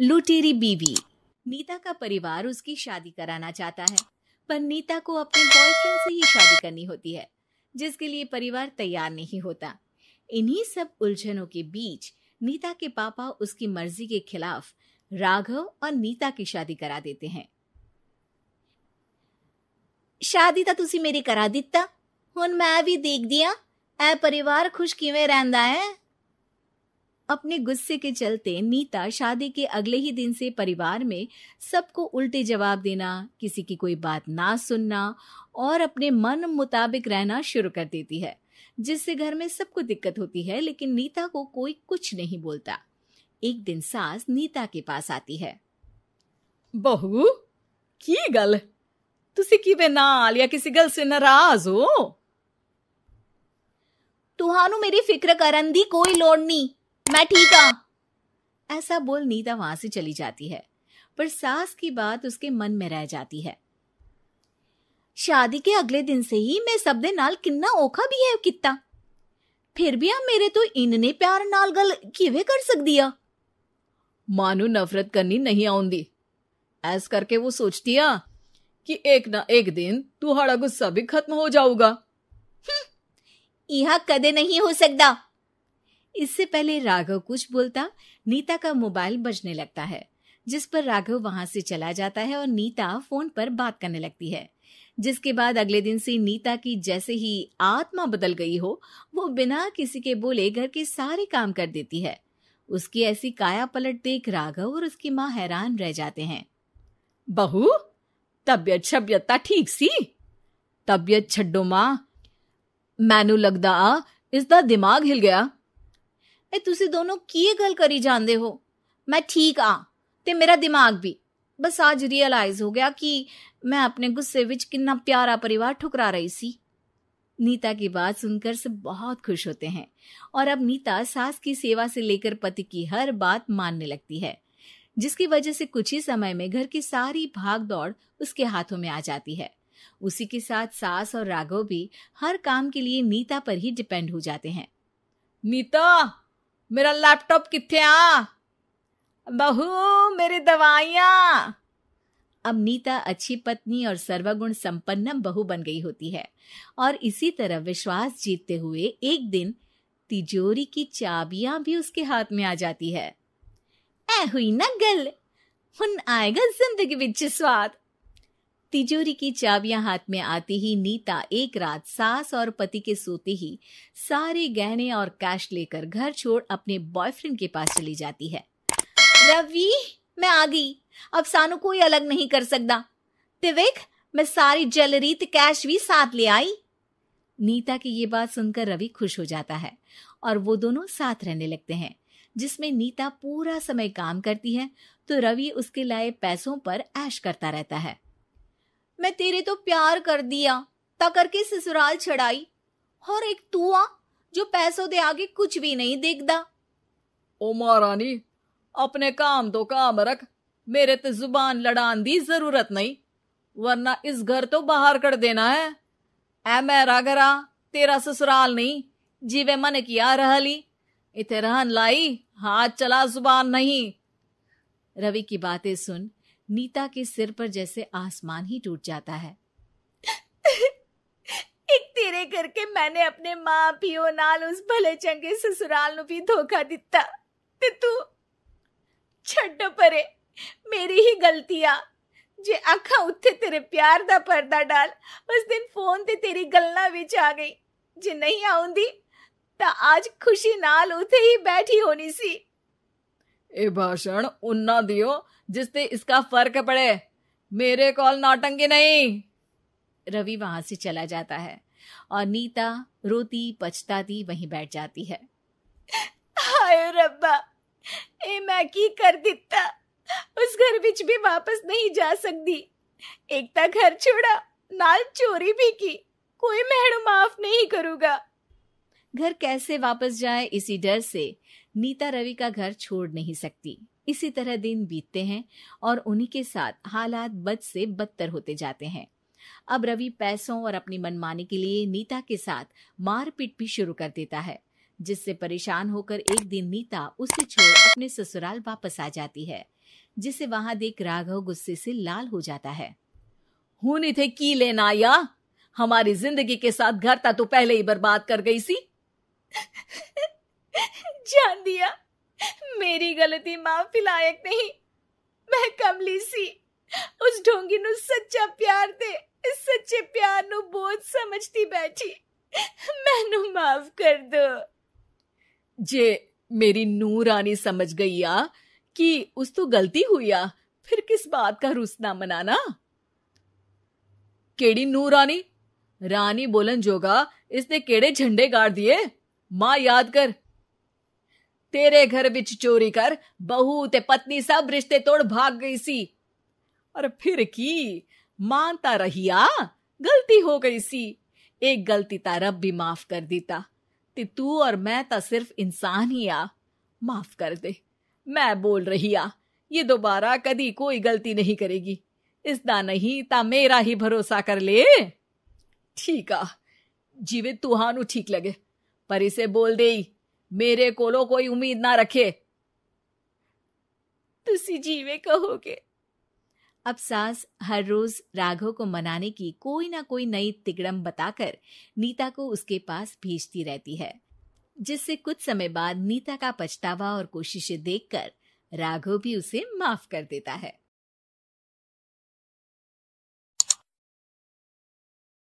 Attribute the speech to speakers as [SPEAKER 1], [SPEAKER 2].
[SPEAKER 1] लुटेरी बीवी नीता का परिवार उसकी शादी कराना चाहता है पर नीता को अपने बॉयफ्रेंड से ही शादी करनी होती है जिसके लिए परिवार तैयार नहीं होता इन्हीं सब उलझनों के बीच नीता के पापा उसकी मर्जी के खिलाफ राघव और नीता की शादी करा देते हैं शादी तो तुसी मेरी करा दिता हूं मैं भी देख दिया ਇਹ परिवार खुश ਕਿਵੇਂ ਰਹਿੰਦਾ है अपने गुस्से के चलते नीता शादी के अगले ही दिन से परिवार में सबको उल्टे जवाब देना किसी की कोई बात ना सुनना और अपने मन मुताबिक रहना शुरू कर देती है जिससे घर में सबको दिक्कत होती है लेकिन नीता को कोई कुछ नहीं बोलता एक दिन सास नीता के पास आती है बहू की गल तुसी की बेनाल या किसी गल से नाराज हो तुहानू मेरी फिक्र करन दी कोई लोड़ नहीं मैं ठीक हूं ऐसा बोल नीता वहां से चली जाती है पर सास की बात उसके मन में रह जाती है शादी के अगले दिन से ही मैं सब दे नाल किन्ना ओखा भी है किता फिर भी आ मेरे तो इनने प्यार नाल गल किवे कर सक दिया मानू नफरत करनी नहीं आउंदी ऐस करके वो सोचती है कि एक ना एक दिन तुहाड़ा गुस्सा भी खत्म हो जाऊगा यह कदे नहीं हो सकता इससे पहले राघव कुछ बोलता नीता का मोबाइल बजने लगता है जिस पर राघव वहां से चला जाता है और नीता फोन पर बात करने लगती है जिसके बाद अगले दिन से नीता की जैसे ही आत्मा बदल गई हो वो बिना किसी के बोले घर के सारे काम कर देती है उसकी ऐसी काया पलट देख राघव और उसकी माँ हैरान रह जाते हैं बहू तबियत छबियत ठीक सी तबियत छड्डो माँ मैनू लगदा इसका दिमाग हिल गया ਇਹ ਤੁਸੀਂ ਦੋਨੋਂ ਕੀ ਗੱਲ ਕਰੀ ਜਾਂਦੇ ਹੋ ਮੈਂ ਠੀਕ ਆ ਤੇ ਮੇਰਾ ਦਿਮਾਗ ਵੀ ਬਸ ਅੱਜ ਰਿਅਲਾਈਜ਼ ਹੋ ਗਿਆ ਕਿ मैं अपने गुस्से विच किन्ना प्यारा परिवार ठुकरा रही सी नीता की बात सुनकर सब बहुत खुश होते हैं और अब नीता सास की सेवा से लेकर पति की हर बात मानने लगती है जिसकी वजह से कुछ ही समय में घर की सारी भाग दौड़ उसके हाथों में आ जाती है उसी के साथ सास और राघव भी हर काम के लिए नीता पर ही डिपेंड हो जाते हैं नीता मेरा लैपटॉप कितने आ बहू मेरी दवाइयाँ अब नीता अच्छी पत्नी और सर्वगुण संपन्न बहू बन गई होती है और इसी तरह विश्वास जीतते हुए एक दिन तिजोरी की चाबियां भी उसके हाथ में आ जाती है ऐ हुई ना गल हुन आएगा जिंदगी विच स्वाद तिजोरी की चाबियां हाथ में आती ही नीता एक रात सास और पति के सोते ही सारे गहने और कैश लेकर घर छोड़ अपने बॉयफ्रेंड के पास चली जाती है रवि मैं आ गई अब सानू कोई अलग नहीं कर सकता तिवेक मैं सारी ज्वेलरी कैश भी साथ ले आई नीता की ये बात सुनकर रवि खुश हो जाता है और वो दोनों साथ रहने लगते हैं जिसमें नीता पूरा समय काम करती है तो रवि उसके लाए पैसों पर ऐश करता रहता है मैं तेरे तो प्यार कर दिया ता करके ससुराल छड़ाई और एक तू आ जो पैसों दे आगे कुछ भी नहीं देखदा ओ महारानी अपने काम तो काम रख मेरे तो जुबान लड़ान दी जरूरत नहीं वरना इस घर तो बाहर कर देना है ऐ मेरा घरा तेरा ससुराल नहीं जीवे मन किया ली इतने रहन लाई हाथ चला जुबान नहीं रवि की बातें सुन नीता के सिर पर जैसे आसमान ही टूट जाता है एक तेरे घर मैंने अपने माँ पियो नाल उस भले चंगे ससुराल नु भी धोखा दिता ते तू छड्डो परे मेरी ही गलतियां जे आखा उठे तेरे प्यार दा पर्दा डाल उस दिन फोन ते तेरी गलना विच आ गई जे नहीं आउंदी ता आज खुशी नाल उठे ही बैठी होनी सी भाषण ભાષણ ઉન્ના जिससे इसका फर्क पड़े मेरे कॉल नौटंकी नहीं रवि वहां से चला जाता है और नीता रोती पछताती वहीं बैठ जाती है हाय रब्बा ए मैं की कर दिता उस घर बिच भी वापस नहीं जा सकती एक ता घर छोड़ा नाल चोरी भी की कोई मैडम माफ नहीं करूंगा घर कैसे वापस जाए इसी डर से नीता रवि का घर छोड़ नहीं सकती इसी तरह दिन बीतते हैं और उन्हीं के साथ हालात बद से बदतर होते जाते हैं अब रवि पैसों और अपनी मनमानी के लिए नीता के साथ मारपीट भी शुरू कर देता है जिससे परेशान होकर एक दिन नीता उसे छोड़ अपने ससुराल वापस आ जाती है जिसे वहां देख राघव गुस्से से लाल हो जाता है हूं थे की लेना या हमारी जिंदगी के साथ घर था तो पहले ही बर्बाद कर गई सी जान दिया मेरी गलती माफी लायक नहीं मैं कमली सी ਉਸ ਢੋਂਗੀ ਨੂੰ ਸੱਚਾ ਪਿਆਰ ਦੇ ਇਸ ਸੱਚੇ ਪਿਆਰ ਨੂੰ ਬੋਝ ਸਮਝਦੀ ਬੈਠੀ ਮੈਨੂੰ माफ कर दो जे मेरी ਨੂਰ ਰਾਣੀ समझ गई आ कि उस तो गलती हुई आ फिर किस बात का रुसना मनाना केड़ी नू रानी रानी बोलन जोगा इसने केड़े झंडे गाड़ दिए मां याद कर तेरे घर ਵਿੱਚ ਚੋਰੀ ਕਰ ਬਹੂ ਤੇ ਪਤਨੀ ਸਭ ਰਿਸ਼ਤੇ ਤੋੜ ਭਾਗ ਗਈ ਸੀ और फिर की मानता रही आ गलती हो गई सी एक गलती ता रब भी माफ कर देता ते तू और मैं ता सिर्फ इंसान ही आ माफ कर दे मैं बोल रही आ ये दोबारा कदी कोई गलती नहीं करेगी इसदा नहीं ता मेरा ही भरोसा कर ले ठीक आ जीवे तुहानू ठीक लगे पर इसे बोल देई मेरे कोलो कोई उम्मीद ना रखे तुसी जीवे कहोगे अब सास हर रोज राघव को मनाने की कोई ना कोई नई तिगड़म बताकर नीता को उसके पास भेजती रहती है जिससे कुछ समय बाद नीता का पछतावा और कोशिशें देखकर राघव भी उसे माफ कर देता है